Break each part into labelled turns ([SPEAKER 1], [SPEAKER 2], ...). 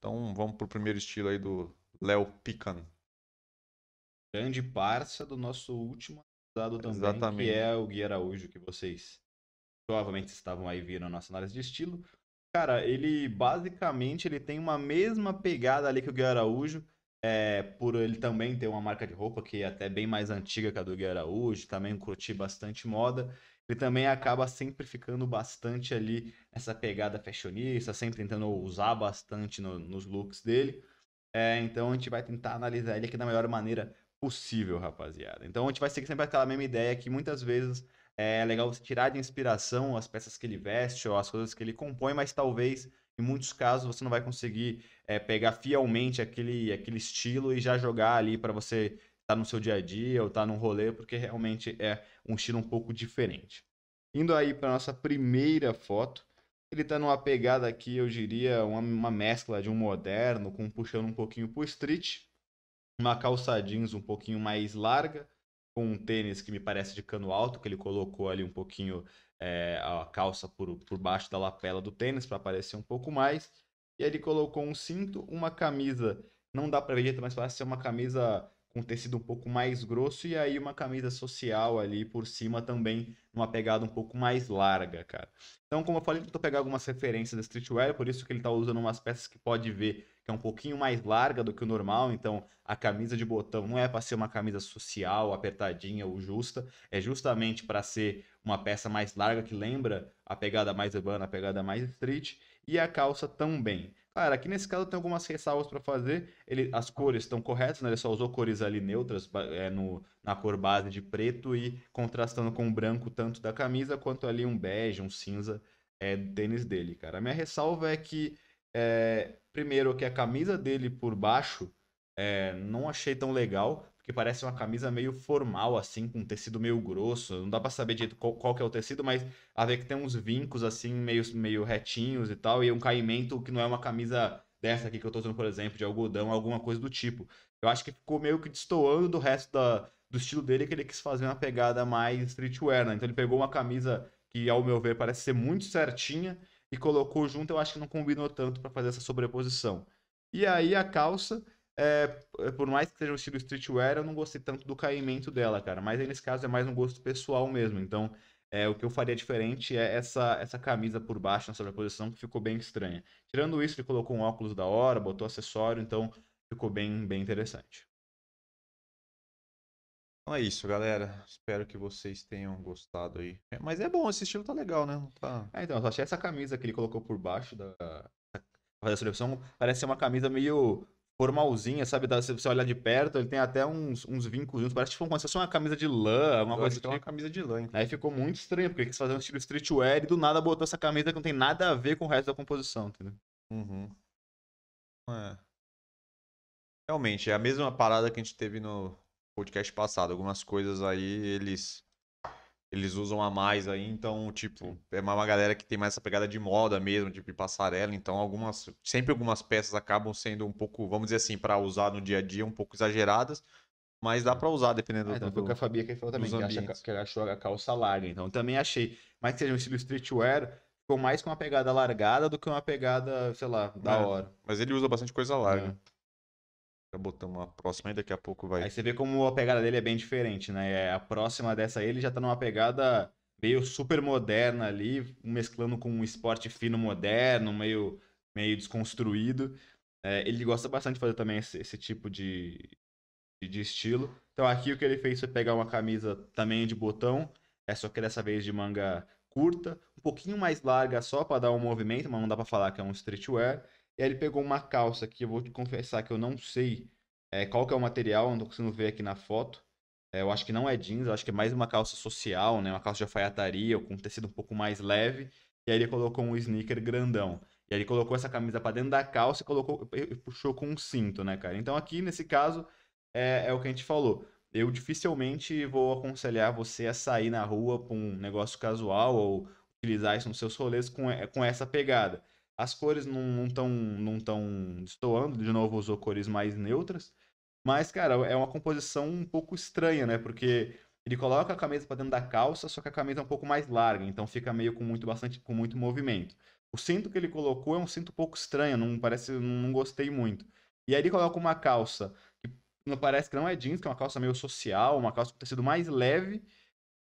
[SPEAKER 1] Então vamos para o primeiro estilo aí do Léo Pican.
[SPEAKER 2] Grande parça do nosso último dado também, Exatamente. que é o Gui Araújo, que
[SPEAKER 1] vocês
[SPEAKER 2] provavelmente estavam aí vendo a nossa análise de estilo. Cara, ele basicamente ele tem uma mesma pegada ali que o Gui Araújo, é, por ele também ter uma marca de roupa que é até bem mais antiga que a do Gui Araújo, também curti bastante moda, ele também acaba sempre ficando bastante ali nessa pegada fashionista, sempre tentando usar bastante no, nos looks dele. É, então a gente vai tentar analisar ele aqui da melhor maneira possível, rapaziada. Então a gente vai seguir sempre aquela mesma ideia que muitas vezes é, é legal você tirar de inspiração as peças que ele veste ou as coisas que ele compõe, mas talvez em muitos casos você não vai conseguir é, pegar fielmente aquele, aquele estilo e já jogar ali para você estar tá no seu dia a dia ou estar tá num rolê, porque realmente é um estilo um pouco diferente. Indo aí para nossa primeira foto, ele está numa pegada aqui, eu diria, uma, uma mescla de um moderno, com puxando um pouquinho pro street, uma calça jeans um pouquinho mais larga, com um tênis que me parece de cano alto, que ele colocou ali um pouquinho é, a calça por, por baixo da lapela do tênis para aparecer um pouco mais. E aí ele colocou um cinto, uma camisa, não dá para ver direito, mas parece ser uma camisa com tecido um pouco mais grosso e aí uma camisa social ali por cima também, numa pegada um pouco mais larga, cara. Então, como eu falei, tentou pegar algumas referências da streetwear, por isso que ele tá usando umas peças que pode ver que é um pouquinho mais larga do que o normal, então a camisa de botão não é para ser uma camisa social, apertadinha ou justa, é justamente para ser uma peça mais larga que lembra a pegada mais urbana, a pegada mais street, e a calça também. Cara, aqui nesse caso tem algumas ressalvas para fazer. Ele, as cores estão corretas, né? Ele só usou cores ali neutras é, no, na cor base de preto e contrastando com o branco tanto da camisa quanto ali um bege, um cinza é, do tênis dele, cara. A minha ressalva é que, é, primeiro, que a camisa dele por baixo é, não achei tão legal que parece uma camisa meio formal, assim, com um tecido meio grosso. Não dá para saber direito qual, qual, que é o tecido, mas a ver que tem uns vincos, assim, meio, meio retinhos e tal, e um caimento que não é uma camisa dessa aqui que eu tô usando, por exemplo, de algodão, alguma coisa do tipo. Eu acho que ficou meio que destoando do resto da, do estilo dele, que ele quis fazer uma pegada mais streetwear, né? Então ele pegou uma camisa que, ao meu ver, parece ser muito certinha, e colocou junto, eu acho que não combinou tanto para fazer essa sobreposição. E aí a calça é, é, por mais que seja um estilo streetwear, eu não gostei tanto do caimento dela, cara. Mas aí nesse caso é mais um gosto pessoal mesmo. Então, é, o que eu faria diferente é essa, essa camisa por baixo na sobreposição, que ficou bem estranha. Tirando isso, ele colocou um óculos da hora, botou acessório, então ficou bem, bem interessante.
[SPEAKER 1] Então é isso, galera. Espero que vocês tenham gostado aí. É, mas é bom, esse estilo tá legal, né? tá... É, então, eu só achei essa camisa que ele colocou por baixo da. Fazer a seleção parece
[SPEAKER 2] ser uma camisa meio formalzinha, sabe? se você olhar de perto, ele tem até uns, uns vincozinhos. Parece tipo foi uma camisa de lã, uma Eu coisa acho que é uma
[SPEAKER 1] camisa de lã. hein?
[SPEAKER 2] Aí ficou muito estranho, porque ele quis fazer um estilo streetwear
[SPEAKER 1] e do nada botou essa camisa que não tem nada a ver com o resto da composição, entendeu? Uhum. É. Realmente, é a mesma parada que a gente teve no podcast passado. Algumas coisas aí eles eles usam a mais aí, então, tipo, é uma galera que tem mais essa pegada de moda mesmo, tipo, de passarela, então algumas, sempre algumas peças acabam sendo um pouco, vamos dizer assim, para usar no dia a dia, um pouco exageradas, mas dá para usar, dependendo ah, então, do... Foi o que a Fabia aqui falou também, que, acha, que ela achou a calça larga, então também achei, mas que seja um estilo
[SPEAKER 2] streetwear, ficou mais com uma pegada largada do que uma pegada, sei lá, da é, hora.
[SPEAKER 1] Mas ele usa bastante coisa larga. É. Já botamos a próxima e daqui a pouco vai. Aí você vê como a pegada dele
[SPEAKER 2] é bem diferente, né? É, a próxima dessa aí, ele já tá numa pegada meio super moderna ali, mesclando com um esporte fino moderno, meio, meio desconstruído. É, ele gosta bastante de fazer também esse, esse tipo de, de, de, estilo. Então aqui o que ele fez foi pegar uma camisa também de botão, é só que dessa vez de manga curta, um pouquinho mais larga só para dar um movimento, mas não dá para falar que é um streetwear. E aí ele pegou uma calça que eu vou te confessar que eu não sei é, qual que é o material, não estou conseguindo ver aqui na foto. É, eu acho que não é jeans, eu acho que é mais uma calça social, né? Uma calça de alfaiataria, com um tecido um pouco mais leve. E aí ele colocou um sneaker grandão. E aí ele colocou essa camisa para dentro da calça e colocou e puxou com um cinto, né, cara? Então aqui, nesse caso, é, é o que a gente falou. Eu dificilmente vou aconselhar você a sair na rua para um negócio casual ou utilizar isso nos seus rolês com, é, com essa pegada. As cores não estão não tão, não tão destoando, de novo usou cores mais neutras. Mas, cara, é uma composição um pouco estranha, né? Porque ele coloca a camisa para dentro da calça, só que a camisa é um pouco mais larga, então fica meio com muito bastante com muito movimento. O cinto que ele colocou é um cinto um pouco estranho, não parece, não, não gostei muito. E aí ele coloca uma calça que não parece que não é jeans, que é uma calça meio social, uma calça com tecido mais leve,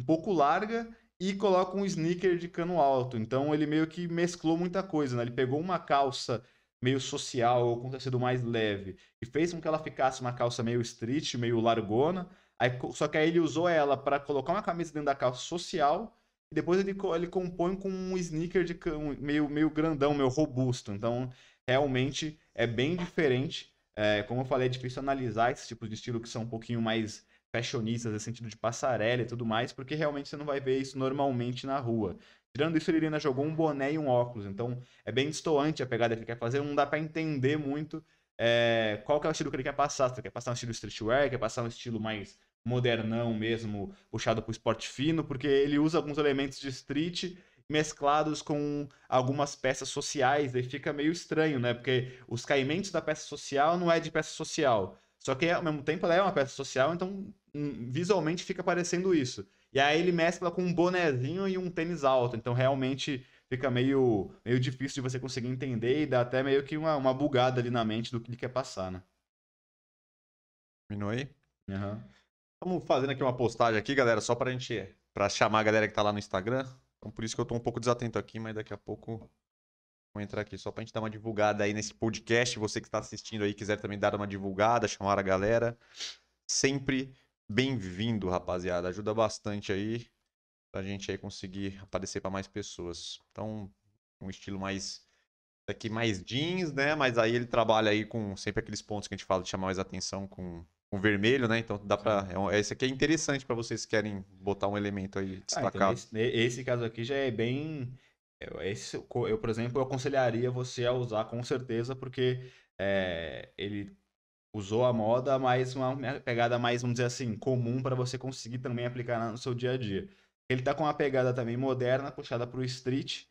[SPEAKER 2] um pouco larga e coloca um sneaker de cano alto. Então ele meio que mesclou muita coisa, né? Ele pegou uma calça meio social, ou com tecido mais leve, e fez com que ela ficasse uma calça meio street, meio largona. Aí, só que aí ele usou ela para colocar uma camisa dentro da calça social, e depois ele, ele compõe com um sneaker de cano, meio, meio grandão, meio robusto. Então realmente é bem diferente. É, como eu falei, é difícil analisar esses tipos de estilo que são um pouquinho mais fashionistas, nesse sentido de passarela e tudo mais, porque realmente você não vai ver isso normalmente na rua. Tirando isso, ele ainda jogou um boné e um óculos, então é bem distoante a pegada que ele quer fazer, não dá para entender muito é, qual que é o estilo que ele quer passar. Se ele quer passar um estilo streetwear, quer passar um estilo mais modernão mesmo, puxado pro esporte fino, porque ele usa alguns elementos de street mesclados com algumas peças sociais, daí fica meio estranho, né? Porque os caimentos da peça social não é de peça social. Só que ao mesmo tempo ela é uma peça social, então visualmente fica parecendo isso. E aí ele mescla com um bonezinho e um tênis alto. Então realmente fica meio, meio difícil de você conseguir entender e dá até meio que uma, uma bugada
[SPEAKER 1] ali na mente do que ele quer passar, né? Terminou aí? Uhum. Estamos fazendo aqui uma postagem aqui, galera, só pra gente. pra chamar a galera que tá lá no Instagram. Então por isso que eu tô um pouco desatento aqui, mas daqui a pouco. Vou entrar aqui só pra gente dar uma divulgada aí nesse podcast. Você que está assistindo aí, quiser também dar uma divulgada, chamar a galera. Sempre bem-vindo, rapaziada. Ajuda bastante aí pra gente aí conseguir aparecer para mais pessoas. Então, um estilo mais aqui mais jeans, né? Mas aí ele trabalha aí com sempre aqueles pontos que a gente fala de chamar mais atenção com o vermelho, né? Então dá para é, é esse aqui é interessante para vocês que querem botar um elemento aí destacado. Ah, então esse,
[SPEAKER 2] né, esse, caso aqui já é bem é, esse eu, por exemplo, eu aconselharia você a usar com certeza porque é, ele usou a moda, mas uma pegada mais, vamos dizer assim, comum para você conseguir também aplicar no seu dia a dia. Ele tá com uma pegada também moderna, puxada pro street,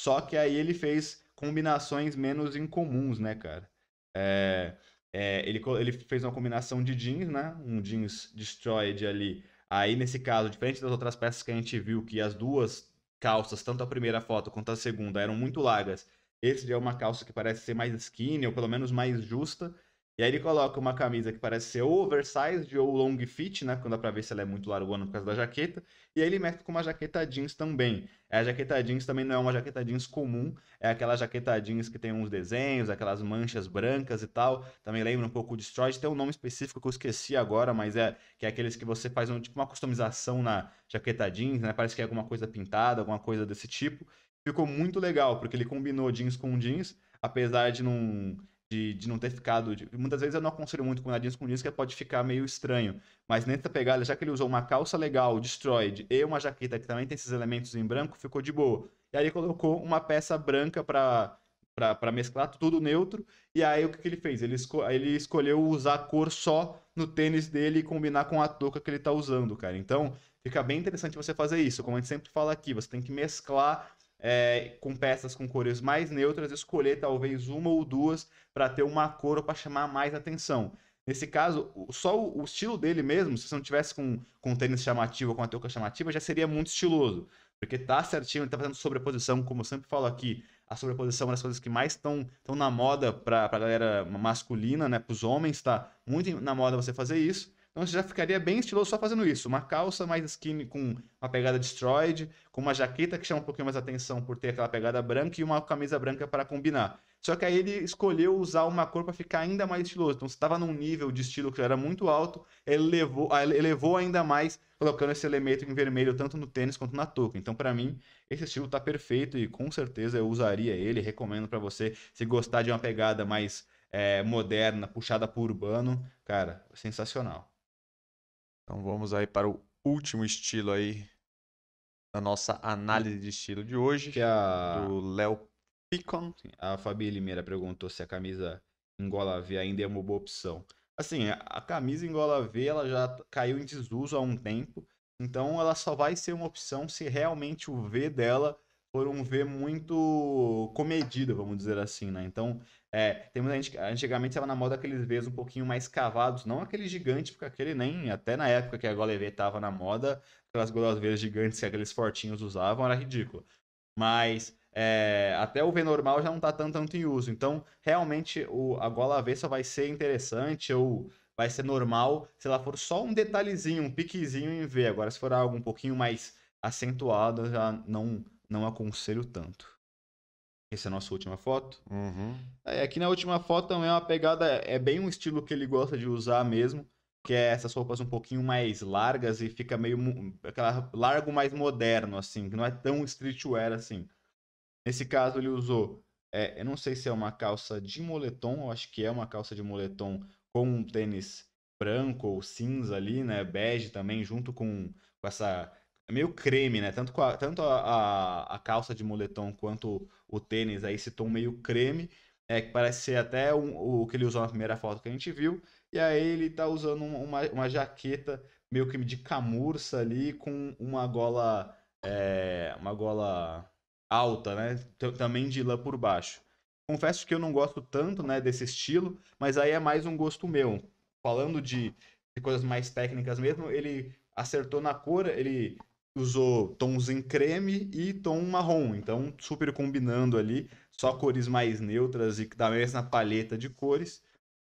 [SPEAKER 2] só que aí ele fez combinações menos incomuns, né, cara? É, é, ele, ele fez uma combinação de jeans, né? Um jeans destroyed ali. Aí, nesse caso, diferente das outras peças que a gente viu, que as duas calças, tanto a primeira foto quanto a segunda, eram muito largas. Esse é uma calça que parece ser mais skinny, ou pelo menos mais justa. E aí ele coloca uma camisa que parece ser ou oversized ou long fit, né? Quando dá pra ver se ela é muito largona por causa da jaqueta. E aí ele mete com uma jaqueta jeans também. É, a jaqueta jeans também não é uma jaqueta jeans comum, é aquela jaqueta jeans que tem uns desenhos, aquelas manchas brancas e tal. Também lembra um pouco o Destroyed, tem um nome específico que eu esqueci agora, mas é que é aqueles que você faz um, tipo uma customização na jaqueta jeans, né? Parece que é alguma coisa pintada, alguma coisa desse tipo. Ficou muito legal, porque ele combinou jeans com jeans, apesar de não de, de não ter ficado. De... muitas vezes eu não aconselho muito com jeans com jeans, que é, pode ficar meio estranho. Mas nessa pegada, já que ele usou uma calça legal, destroyed, e uma jaqueta que também tem esses elementos em branco, ficou de boa. E aí colocou uma peça branca para para mesclar tudo neutro. E aí o que, que ele fez? Ele, esco ele escolheu usar a cor só no tênis dele e combinar com a touca que ele está usando, cara. Então fica bem interessante você fazer isso. Como a gente sempre fala aqui, você tem que mesclar é, com peças com cores mais neutras, escolher talvez uma ou duas para ter uma cor ou para chamar mais atenção. Nesse caso, só o estilo dele mesmo, se você não tivesse com, com tênis chamativo ou com a touca chamativa, já seria muito estiloso. Porque tá certinho, ele tá fazendo sobreposição, como eu sempre falo aqui, a sobreposição é uma das coisas que mais estão na moda pra, pra galera masculina, né? Pros homens, tá muito na moda você fazer isso. Então você já ficaria bem estiloso só fazendo isso. Uma calça mais skinny com uma pegada destroyed, com uma jaqueta que chama um pouquinho mais atenção por ter aquela pegada branca e uma camisa branca para combinar. Só que aí ele escolheu usar uma cor para ficar ainda mais estiloso. Então você estava num nível de estilo que era muito alto, ele levou, elevou ainda mais colocando esse elemento em vermelho tanto no tênis quanto na touca. Então para mim esse estilo está perfeito e com certeza eu usaria ele. Recomendo para você se gostar de uma pegada mais
[SPEAKER 1] é, moderna, puxada por urbano, cara, sensacional. Então vamos aí para o último estilo aí da nossa análise de estilo de hoje, que é a... do Léo Picon. A Fabi Limeira perguntou se a camisa
[SPEAKER 2] em gola V ainda é uma boa opção. Assim, a camisa em gola V ela já caiu em desuso há um tempo, então ela só vai ser uma opção se realmente o V dela foram um V muito comedido, vamos dizer assim, né? Então, é, tem muita gente, antigamente estava na moda aqueles Vs um pouquinho mais cavados, não aquele gigante, porque aquele nem, até na época que a Gola EV estava na moda, aquelas goloseiras gigantes que aqueles fortinhos usavam, era ridículo. Mas é, até o V normal já não está tanto, tanto em uso. Então, realmente, o, a gola só vai ser interessante ou vai ser normal se ela for só um detalhezinho, um piquezinho em V. Agora, se for algo um pouquinho mais acentuado, já não não aconselho tanto. Essa é a nossa última foto. Uhum. É, aqui na última foto também é uma pegada, é bem um estilo que ele gosta de usar mesmo, que é essas roupas um pouquinho mais largas e fica meio aquela largo mais moderno assim, que não é tão streetwear assim. Nesse caso ele usou, é, eu não sei se é uma calça de moletom, eu acho que é uma calça de moletom com um tênis branco ou cinza ali, né, bege também, junto com, com essa é meio creme, né? Tanto, a, tanto a, a, a, calça de moletom quanto o, tênis aí, esse tom meio creme, é que parece ser até um, o que ele usou na primeira foto que a gente viu. E aí ele tá usando uma, uma jaqueta meio que de camurça ali com uma gola é, uma gola alta, né? T também de lã por baixo. Confesso que eu não gosto tanto, né, desse estilo, mas aí é mais um gosto meu. Falando de, de coisas mais técnicas mesmo, ele acertou na cor, ele usou tons em creme e tom marrom, então super combinando ali, só cores mais neutras e da mesma palheta de cores.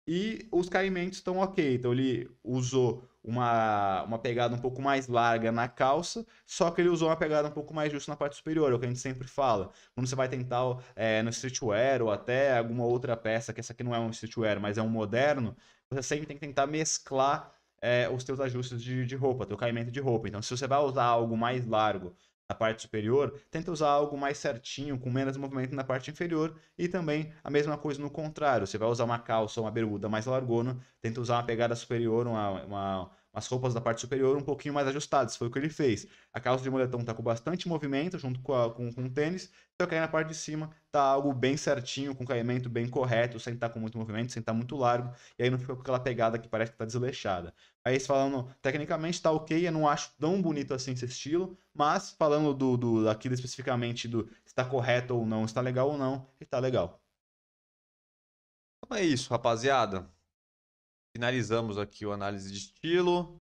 [SPEAKER 2] E os caimentos estão ok, então ele usou uma, uma pegada um pouco mais larga na calça, só que ele usou uma pegada um pouco mais justa na parte superior, é o que a gente sempre fala. Quando você vai tentar é, no streetwear ou até alguma outra peça, que essa aqui não é um streetwear, mas é um moderno, você sempre tem que tentar mesclar é, os teus ajustes de, de roupa, teu caimento de roupa. Então, se você vai usar algo mais largo na parte superior, tenta usar algo mais certinho, com menos movimento na parte inferior, e também a mesma coisa no contrário. Você vai usar uma calça ou uma bermuda mais largona, tenta usar uma pegada superior, uma, uma as roupas da parte superior um pouquinho mais ajustadas, foi o que ele fez. A calça de moletom tá com bastante movimento junto com, a, com, com o tênis, só que aí na parte de cima tá algo bem certinho, com caimento bem correto, sem estar tá com muito movimento, sem estar tá muito largo, e aí não fica com aquela pegada que parece que tá desleixada. Aí falando, tecnicamente tá ok, eu não acho tão bonito assim esse estilo, mas falando do, do daquilo especificamente do se tá correto ou não, se tá legal ou não, está tá legal.
[SPEAKER 1] Então é isso, rapaziada. Finalizamos aqui o análise de estilo.